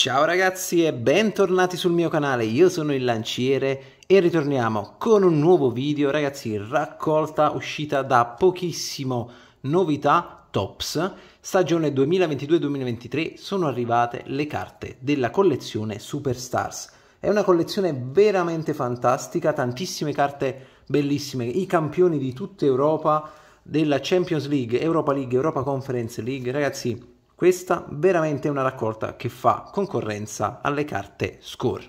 Ciao ragazzi e bentornati sul mio canale, io sono il lanciere e ritorniamo con un nuovo video ragazzi raccolta uscita da pochissimo novità Tops stagione 2022-2023 sono arrivate le carte della collezione Superstars è una collezione veramente fantastica tantissime carte bellissime i campioni di tutta Europa della Champions League, Europa League, Europa Conference League ragazzi questa veramente è una raccolta che fa concorrenza alle carte score.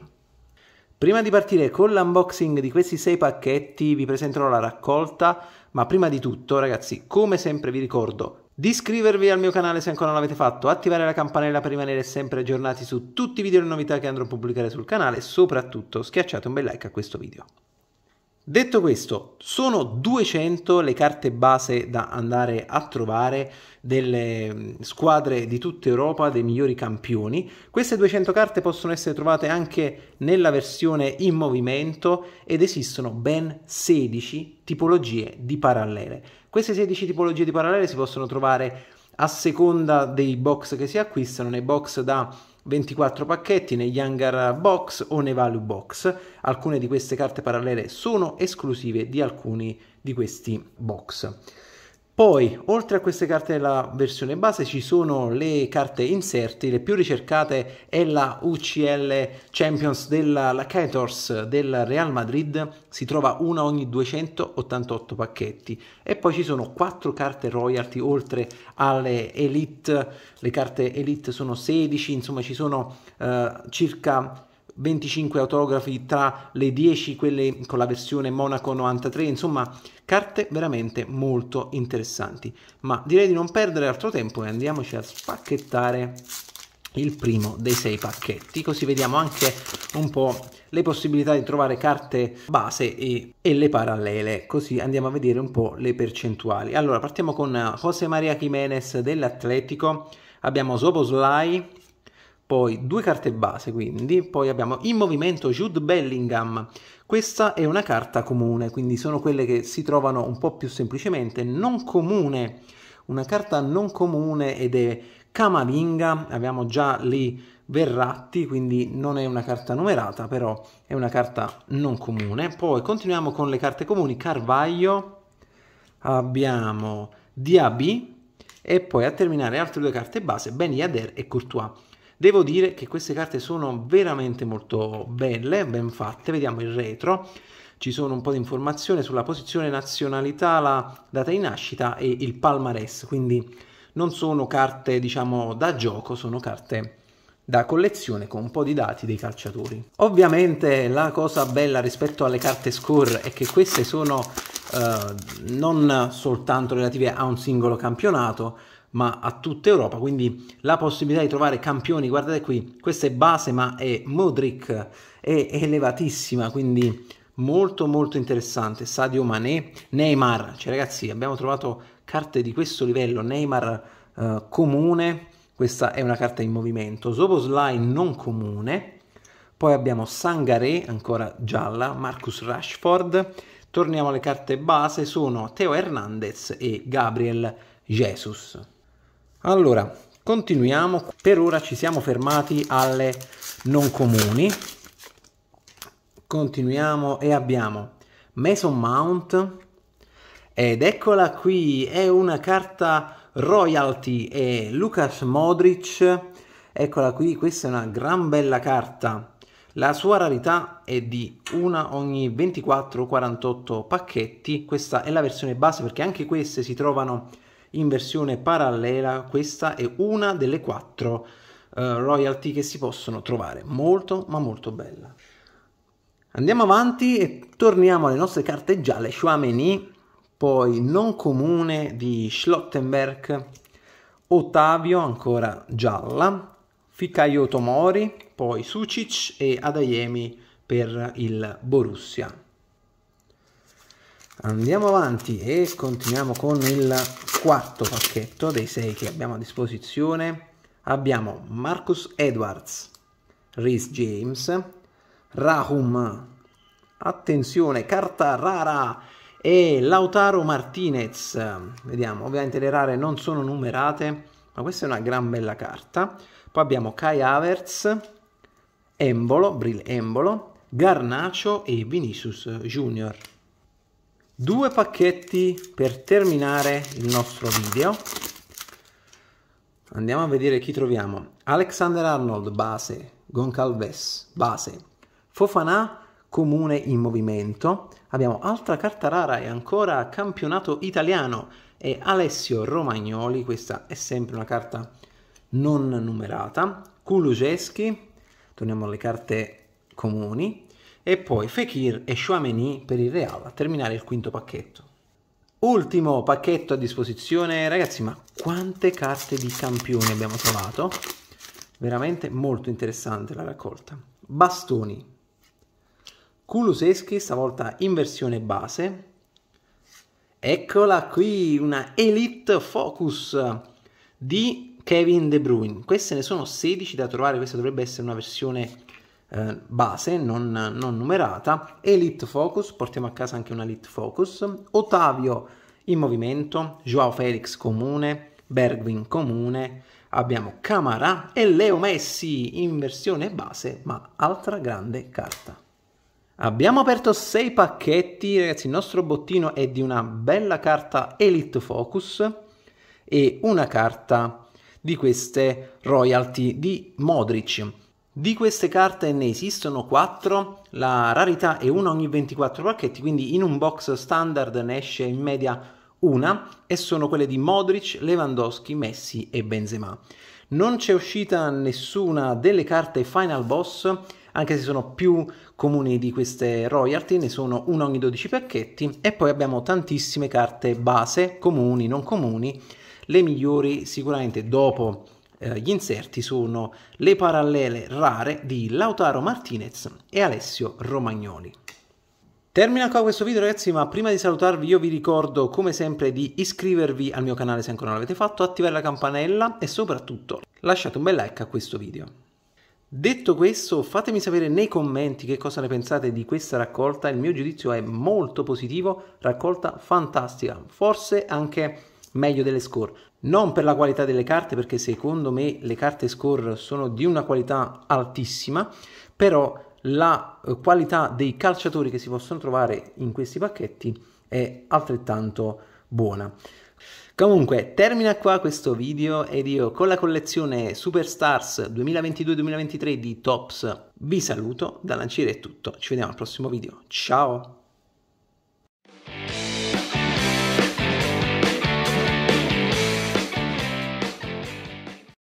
Prima di partire con l'unboxing di questi sei pacchetti vi presenterò la raccolta, ma prima di tutto ragazzi, come sempre vi ricordo di iscrivervi al mio canale se ancora non l'avete fatto, attivare la campanella per rimanere sempre aggiornati su tutti i video e le novità che andrò a pubblicare sul canale e soprattutto schiacciate un bel like a questo video. Detto questo, sono 200 le carte base da andare a trovare delle mm, squadre di tutta Europa, dei migliori campioni. Queste 200 carte possono essere trovate anche nella versione in movimento ed esistono ben 16 tipologie di parallele. Queste 16 tipologie di parallele si possono trovare a seconda dei box che si acquistano, nei box da 24 pacchetti negli hangar box o nei value box. Alcune di queste carte parallele sono esclusive di alcuni di questi box. Poi, oltre a queste carte della versione base, ci sono le carte inserti, le più ricercate è la UCL Champions della la Cators del Real Madrid, si trova una ogni 288 pacchetti. E poi ci sono quattro carte royalty oltre alle Elite, le carte Elite sono 16, insomma ci sono eh, circa 25 autografi tra le 10 quelle con la versione Monaco 93, insomma carte veramente molto interessanti. Ma direi di non perdere altro tempo e andiamoci a spacchettare il primo dei sei pacchetti così vediamo anche un po' le possibilità di trovare carte base e, e, le parallele così andiamo a vedere un po' le percentuali allora partiamo con eh, José María Jiménez dell'Atletico abbiamo Soboslai poi due carte base quindi, poi abbiamo in movimento Jude Bellingham, questa è una carta comune, quindi sono quelle che si trovano un po' più semplicemente, non comune, una carta non comune ed è Camavinga, abbiamo già lì Verratti, quindi non è una carta numerata, però è una carta non comune. Poi continuiamo con le carte comuni, Carvaglio, abbiamo Diaby e poi a terminare altre due carte base, Ben Yader e Courtois. Devo dire che queste carte sono veramente molto belle, ben fatte, vediamo il retro. Ci sono un po' di informazioni sulla posizione, nazionalità, la data di nascita e il palmarès, quindi non sono carte diciamo da gioco, sono carte da collezione con un po' di dati dei calciatori. Ovviamente la cosa bella rispetto alle carte score è che queste sono eh, non soltanto relative a un singolo campionato, ma a tutta Europa, quindi la possibilità di trovare campioni, guardate qui, questa è base ma è Modric, è elevatissima, quindi molto molto interessante, Sadio Mané, Neymar, cioè ragazzi abbiamo trovato carte di questo livello, Neymar eh, comune, questa è una carta in movimento, Soboslai non comune, poi abbiamo Sangaré, ancora gialla, Marcus Rashford, torniamo alle carte base, sono Teo Hernandez e Gabriel Jesus. Allora, continuiamo. Per ora ci siamo fermati alle non comuni. Continuiamo e abbiamo Mason Mount. Ed eccola qui, è una carta royalty, è Lucas Modric. Eccola qui, questa è una gran bella carta. La sua rarità è di una ogni 24-48 pacchetti. Questa è la versione base perché anche queste si trovano in versione parallela. Questa è una delle quattro eh, royalty che si possono trovare. Molto, ma molto bella. Andiamo avanti e torniamo alle nostre carte gialle. Schwameni, poi non comune di Schlottenberg, Ottavio, ancora gialla, Fikayo Tomori, poi Sucic e Adayemi per il Borussia andiamo avanti e continuiamo con il quarto pacchetto dei sei che abbiamo a disposizione abbiamo Marcus Edwards Rhys James Rahum attenzione carta rara e Lautaro Martinez vediamo ovviamente le rare non sono numerate ma questa è una gran bella carta poi abbiamo Kai Havertz Embolo Brill Embolo Garnacio e Vinicius Junior due pacchetti per terminare il nostro video andiamo a vedere chi troviamo Alexander Arnold base Goncalves base Fofana comune in movimento abbiamo altra carta rara e ancora campionato italiano e Alessio Romagnoli questa è sempre una carta non numerata Kuluseschi torniamo alle carte comuni e poi Fekir e Chouameni per il Real a terminare il quinto pacchetto. Ultimo pacchetto a disposizione, ragazzi, ma quante carte di campioni abbiamo trovato? Veramente molto interessante la raccolta. Bastoni. Kuluseschi, stavolta in versione base. Eccola qui, una Elite Focus di Kevin De Bruyne. Queste ne sono 16 da trovare, questa dovrebbe essere una versione eh, base non, non numerata, Elite Focus, portiamo a casa anche una Elite Focus, Ottavio in movimento, Joao Felix comune, Bergwin comune, abbiamo Camara e Leo Messi in versione base, ma altra grande carta. Abbiamo aperto 6 pacchetti, ragazzi, il nostro bottino è di una bella carta Elite Focus e una carta di queste royalty di Modric. Di queste carte ne esistono 4, la rarità è una ogni 24 pacchetti, quindi in un box standard ne esce in media una e sono quelle di Modric, Lewandowski, Messi e Benzema. Non c'è uscita nessuna delle carte Final Boss, anche se sono più comuni di queste royalty, ne sono una ogni 12 pacchetti e poi abbiamo tantissime carte base, comuni, non comuni, le migliori sicuramente dopo eh, gli inserti sono le parallele rare di Lautaro Martinez e Alessio Romagnoli. Termina qua questo video ragazzi, ma prima di salutarvi io vi ricordo come sempre di iscrivervi al mio canale se ancora non l'avete fatto, attivare la campanella e soprattutto lasciate un bel like a questo video. Detto questo, fatemi sapere nei commenti che cosa ne pensate di questa raccolta, il mio giudizio è molto positivo, raccolta fantastica, forse anche meglio delle score. Non per la qualità delle carte, perché secondo me le carte score sono di una qualità altissima, però la eh, qualità dei calciatori che si possono trovare in questi pacchetti è altrettanto buona. Comunque, termina qua questo video ed io con la collezione Superstars 2022-2023 di Tops vi saluto, da Lanciere è tutto, ci vediamo al prossimo video, ciao!